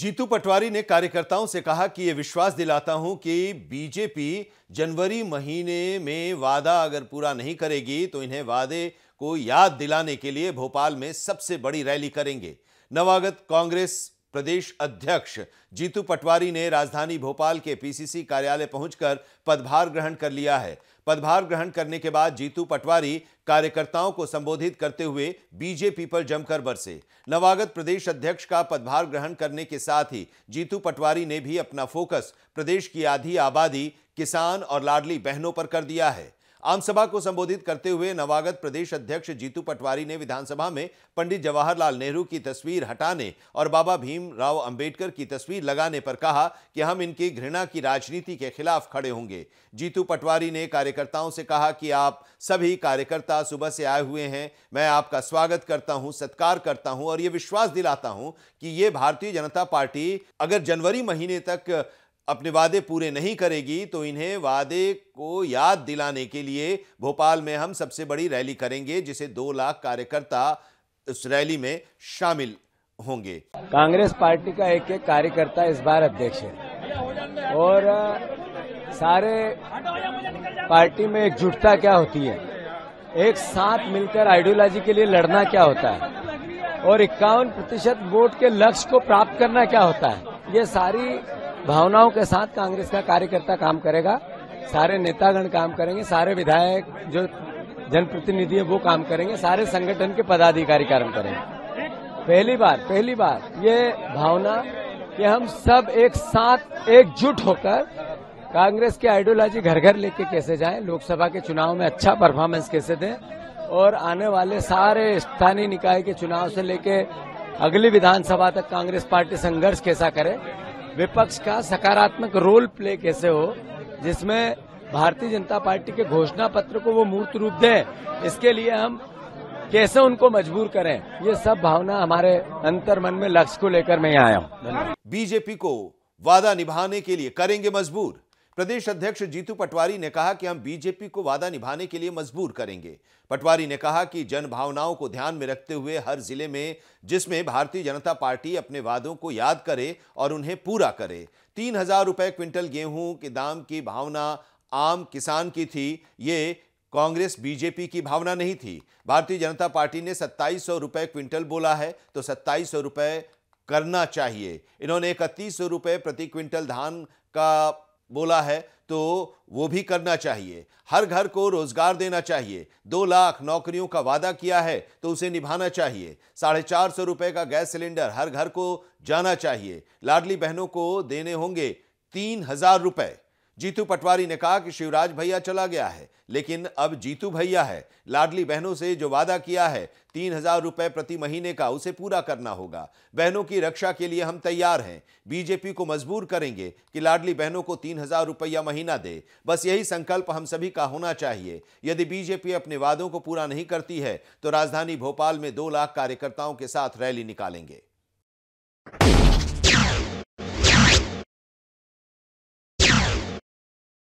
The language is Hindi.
जीतू पटवारी ने कार्यकर्ताओं से कहा कि यह विश्वास दिलाता हूं कि बीजेपी जनवरी महीने में वादा अगर पूरा नहीं करेगी तो इन्हें वादे को याद दिलाने के लिए भोपाल में सबसे बड़ी रैली करेंगे नवागत कांग्रेस प्रदेश अध्यक्ष जीतू पटवारी ने राजधानी भोपाल के पीसीसी कार्यालय पहुंचकर पदभार ग्रहण कर लिया है पदभार ग्रहण करने के बाद जीतू पटवारी कार्यकर्ताओं को संबोधित करते हुए बीजेपी पर जमकर बरसे नवागत प्रदेश अध्यक्ष का पदभार ग्रहण करने के साथ ही जीतू पटवारी ने भी अपना फोकस प्रदेश की आधी आबादी किसान और लाडली बहनों पर कर दिया है आमसभा को संबोधित करते हुए नवागत प्रदेश अध्यक्ष जीतू पटवारी ने विधानसभा में पंडित जवाहरलाल नेहरू की तस्वीर हटाने और बाबा भीमराव अंबेडकर की तस्वीर लगाने पर कहा कि हम इनकी घृणा की राजनीति के खिलाफ खड़े होंगे जीतू पटवारी ने कार्यकर्ताओं से कहा कि आप सभी कार्यकर्ता सुबह से आए हुए हैं मैं आपका स्वागत करता हूँ सत्कार करता हूँ और ये विश्वास दिलाता हूँ कि ये भारतीय जनता पार्टी अगर जनवरी महीने तक अपने वादे पूरे नहीं करेगी तो इन्हें वादे को याद दिलाने के लिए भोपाल में हम सबसे बड़ी रैली करेंगे जिसे दो लाख कार्यकर्ता इस रैली में शामिल होंगे कांग्रेस पार्टी का एक एक कार्यकर्ता इस बार अध्यक्ष है और सारे पार्टी में एकजुटता क्या होती है एक साथ मिलकर आइडियोलॉजी के लिए लड़ना क्या होता है और इक्यावन प्रतिशत वोट के लक्ष्य को प्राप्त करना क्या होता है ये सारी भावनाओं के साथ कांग्रेस का कार्यकर्ता काम करेगा सारे नेतागण काम करेंगे सारे विधायक जो जनप्रतिनिधि है वो काम करेंगे सारे संगठन के पदाधिकारी काम करेंगे पहली बार पहली बार ये भावना कि हम सब एक साथ एकजुट होकर कांग्रेस की आइडियोलॉजी घर घर लेके कैसे जाएं लोकसभा के चुनाव में अच्छा परफॉर्मेंस कैसे दें और आने वाले सारे स्थानीय निकाय के चुनाव से लेके अगली विधानसभा तक कांग्रेस पार्टी संघर्ष कैसा करे विपक्ष का सकारात्मक रोल प्ले कैसे हो जिसमें भारतीय जनता पार्टी के घोषणा पत्र को वो मूर्त रूप दे इसके लिए हम कैसे उनको मजबूर करें ये सब भावना हमारे अंतर मन में लक्ष्य को लेकर मैं आया हूँ बीजेपी को वादा निभाने के लिए करेंगे मजबूर प्रदेश अध्यक्ष जीतू पटवारी ने कहा कि हम बीजेपी को वादा निभाने के लिए मजबूर करेंगे पटवारी ने कहा कि जन भावनाओं को ध्यान में रखते हुए हर जिले में जिसमें भारतीय जनता पार्टी अपने वादों को याद करे और उन्हें पूरा करे तीन हजार रुपये क्विंटल गेहूं के दाम की भावना आम किसान की थी ये कांग्रेस बीजेपी की भावना नहीं थी भारतीय जनता पार्टी ने सत्ताईस सौ रुपये क्विंटल बोला है तो सत्ताईस सौ रुपए करना चाहिए इन्होंने इकतीस सौ रुपये प्रति क्विंटल धान का बोला है तो वो भी करना चाहिए हर घर को रोजगार देना चाहिए दो लाख नौकरियों का वादा किया है तो उसे निभाना चाहिए साढ़े चार सौ रुपये का गैस सिलेंडर हर घर को जाना चाहिए लाडली बहनों को देने होंगे तीन हजार रुपये जीतू पटवारी ने कहा कि शिवराज भैया चला गया है लेकिन अब जीतू भैया है लाडली बहनों से जो वादा किया है तीन हजार रुपये प्रति महीने का उसे पूरा करना होगा बहनों की रक्षा के लिए हम तैयार हैं बीजेपी को मजबूर करेंगे कि लाडली बहनों को तीन हजार रुपया महीना दे बस यही संकल्प हम सभी का होना चाहिए यदि बीजेपी अपने वादों को पूरा नहीं करती है तो राजधानी भोपाल में दो लाख कार्यकर्ताओं के साथ रैली निकालेंगे